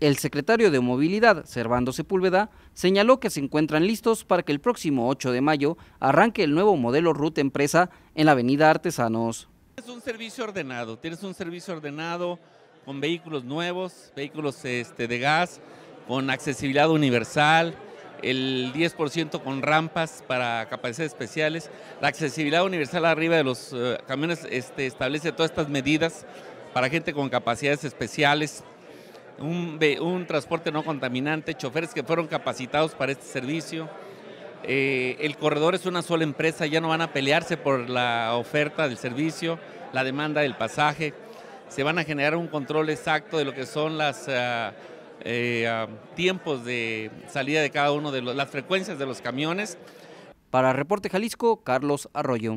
El secretario de Movilidad, Servando Sepúlveda, señaló que se encuentran listos para que el próximo 8 de mayo arranque el nuevo modelo Ruta Empresa en la Avenida Artesanos. Es un servicio ordenado, tienes un servicio ordenado con vehículos nuevos, vehículos este, de gas, con accesibilidad universal, el 10% con rampas para capacidades especiales. La accesibilidad universal arriba de los eh, camiones este, establece todas estas medidas para gente con capacidades especiales un, transporte no contaminante, choferes que fueron capacitados para este servicio. Eh, el corredor es una sola empresa, ya no van a pelearse por la oferta del servicio, la demanda del pasaje. Se van a generar un control exacto de lo que son los ah, eh, ah, tiempos de salida de cada uno de las frecuencias de los camiones. Para Reporte Jalisco, Carlos Arroyo.